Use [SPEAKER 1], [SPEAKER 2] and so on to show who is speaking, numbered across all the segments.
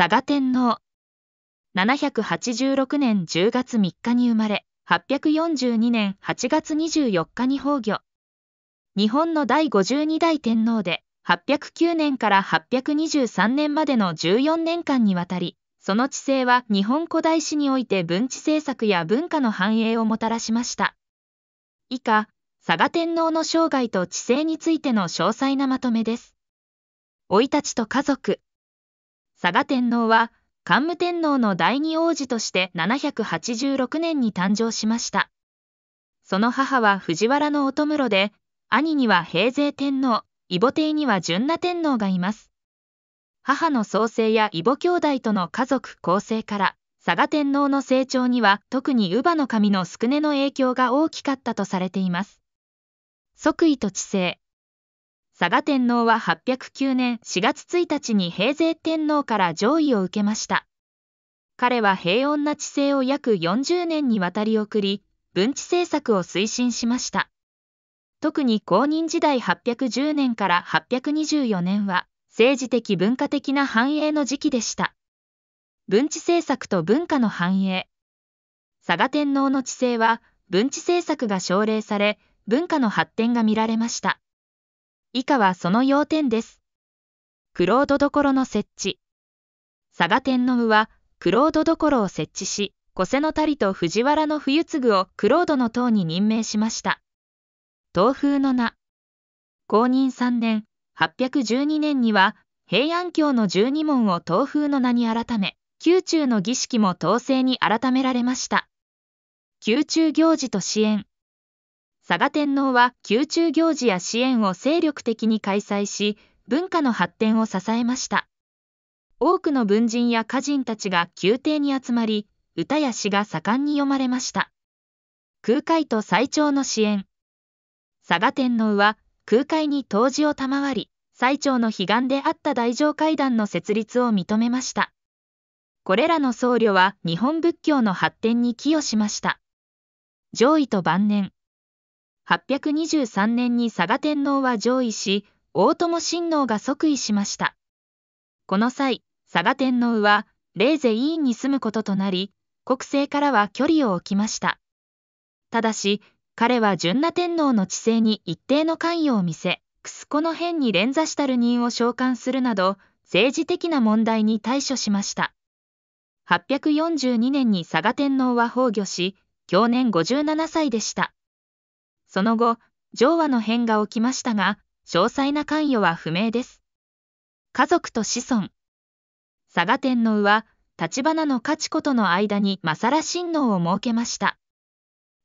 [SPEAKER 1] 佐賀天皇。786年10月3日に生まれ、842年8月24日に崩御。日本の第52代天皇で、809年から823年までの14年間にわたり、その治世は日本古代史において文治政策や文化の繁栄をもたらしました。以下、佐賀天皇の生涯と治世についての詳細なまとめです。生い立ちと家族。佐賀天皇は、桓武天皇の第二王子として786年に誕生しました。その母は藤原の乙室で、兄には平成天皇、異母帝には純奈天皇がいます。母の創生や異母兄弟との家族構成から、佐賀天皇の成長には特に乳母の神の宿根の影響が大きかったとされています。即位と治性。佐賀天皇は809年4月1日に平成天皇から上位を受けました。彼は平穏な治世を約40年にわたり送り、文治政策を推進しました。特に公認時代810年から824年は、政治的文化的な繁栄の時期でした。文治政策と文化の繁栄。佐賀天皇の治世は、文治政策が奨励され、文化の発展が見られました。以下はその要点です。クロードどころの設置。佐賀天皇は、クロードどころを設置し、小瀬の谷と藤原の冬継をクロードの塔に任命しました。東風の名。公認3年、812年には、平安京の十二門を東風の名に改め、宮中の儀式も統制に改められました。宮中行事と支援。佐賀天皇は宮中行事や支援を精力的に開催し、文化の発展を支えました。多くの文人や歌人たちが宮廷に集まり、歌や詩が盛んに読まれました。空海と最長の支援。佐賀天皇は空海に杜氏を賜り、最長の悲願であった大乗会談の設立を認めました。これらの僧侶は日本仏教の発展に寄与しました。上位と晩年。823年に佐賀天皇は上位し、大友親王が即位しました。この際、佐賀天皇は、レーゼ委員に住むこととなり、国政からは距離を置きました。ただし、彼は純奈天皇の治世に一定の関与を見せ、クスコの変に連座したる人を召喚するなど、政治的な問題に対処しました。842年に佐賀天皇は崩御し、享年57歳でした。その後、上和の変が起きましたが、詳細な関与は不明です。家族と子孫。佐賀天皇は、立花の勝子との間に正ら親王を設けました。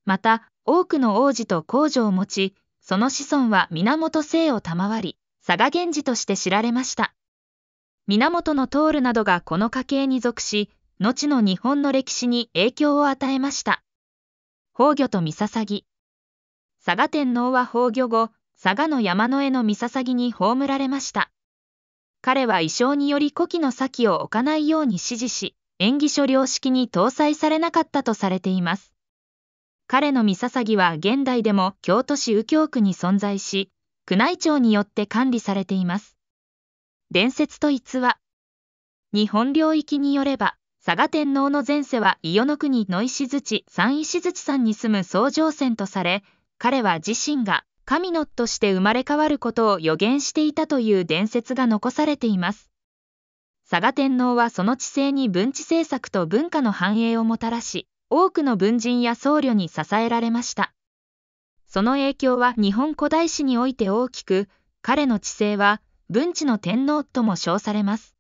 [SPEAKER 1] また、多くの王子と皇女を持ち、その子孫は源姓を賜り、佐賀源氏として知られました。源の通るなどがこの家系に属し、後の日本の歴史に影響を与えました。宝魚と三捧ぎ。佐賀天皇は崩御後、佐賀の山の絵の三笹に葬られました。彼は衣装により古希の先を置かないように指示し、演技書良式に搭載されなかったとされています。彼の三笹は現代でも京都市右京区に存在し、宮内庁によって管理されています。伝説と逸話。日本領域によれば、佐賀天皇の前世は伊予の国の石槌三石槌山に住む総城船とされ、彼は自身が神のとして生まれ変わることを予言していたという伝説が残されています。佐賀天皇はその知性に文治政策と文化の繁栄をもたらし、多くの文人や僧侶に支えられました。その影響は日本古代史において大きく、彼の知性は文治の天皇とも称されます。